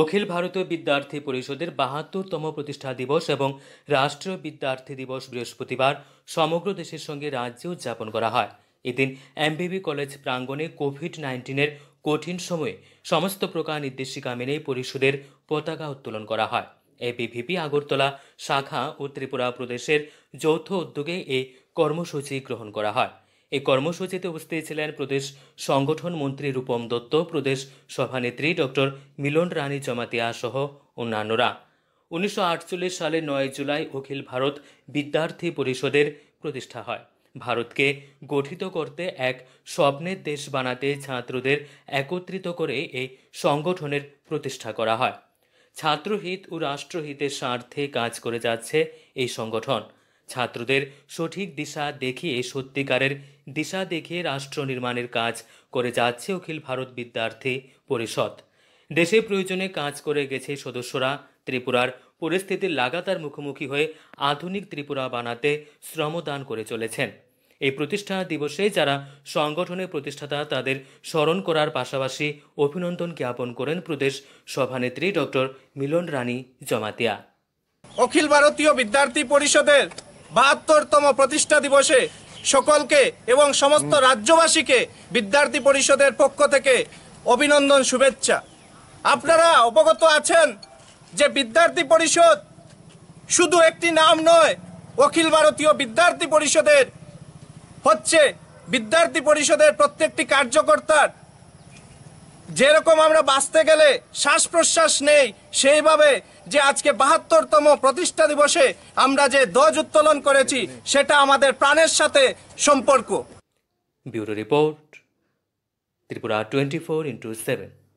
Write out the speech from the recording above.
অখিল ভারতীয় বিদ্যার্থী পরিষদের বাহাত্তরতম প্রতিষ্ঠা দিবস এবং রাষ্ট্রীয় বিদ্যার্থী দিবস বৃহস্পতিবার সমগ্র দেশের সঙ্গে রাজ্যে উদযাপন করা হয় এদিন এমবিবি কলেজ প্রাঙ্গণে কোভিড নাইন্টিনের কঠিন সময়ে সমস্ত প্রকার নির্দেশিকা মেনে পরিষদের পতাকা উত্তোলন করা হয় বিভিপি আগরতলা শাখা ও ত্রিপুরা প্রদেশের যৌথ উদ্যোগে এই কর্মসূচি গ্রহণ করা হয় এই কর্মসূচিতে উপস্থিত ছিলেন প্রদেশ সংগঠন মন্ত্রী রূপম দত্ত প্রদেশ সভানেত্রী ডক্টর মিলন রানী জমাতিয়া সহ অন্যান্যরা উনিশশো সালের নয় জুলাই অখিল ভারত বিদ্যার্থী পরিষদের প্রতিষ্ঠা হয় ভারতকে গঠিত করতে এক স্বপ্নের দেশ বানাতে ছাত্রদের একত্রিত করে এই সংগঠনের প্রতিষ্ঠা করা হয় ছাত্রহিত ও রাষ্ট্রহিতের স্বার্থে কাজ করে যাচ্ছে এই সংগঠন ছাত্রদের সঠিক দিশা দেখিয়ে সত্যিকারের দিশা দেখিয়ে রাষ্ট্র নির্মাণের কাজ করে যাচ্ছে অখিল ভারত বিদ্যার্থী পরিষদ দেশে প্রয়োজনে কাজ করে গেছে সদস্যরা ত্রিপুরার পরিস্থিতির লাগাতার মুখোমুখি হয়ে আধুনিক ত্রিপুরা বানাতে শ্রমদান করে চলেছেন এই প্রতিষ্ঠা দিবসে যারা সংগঠনের প্রতিষ্ঠাতা তাদের স্মরণ করার পাশাপাশি অভিনন্দন জ্ঞাপন করেন প্রদেশ সভানেত্রী ডক্টর মিলন রানী জমাতিয়া অখিল ভারতীয় বিদ্যার্থী পরিষদের বাহাত্তরতম প্রতিষ্ঠা দিবসে সকলকে এবং সমস্ত রাজ্যবাসীকে বিদ্যার্থী পরিষদের পক্ষ থেকে অভিনন্দন শুভেচ্ছা আপনারা অবগত আছেন যে বিদ্যার্থী পরিষদ শুধু একটি নাম নয় অখিল ভারতীয় বিদ্যার্থী পরিষদের হচ্ছে বিদ্যার্থী পরিষদের প্রত্যেকটি কার্যকর্তার যেরকম আমরা বাঁচতে গেলে শ্বাস প্রশ্বাস নেই সেইভাবে যে আজকে বাহাত্তরতম প্রতিষ্ঠা দিবসে আমরা যে ধ্বজ উত্তোলন করেছি সেটা আমাদের প্রাণের সাথে সম্পর্ক bureau report Tripura twenty four into seven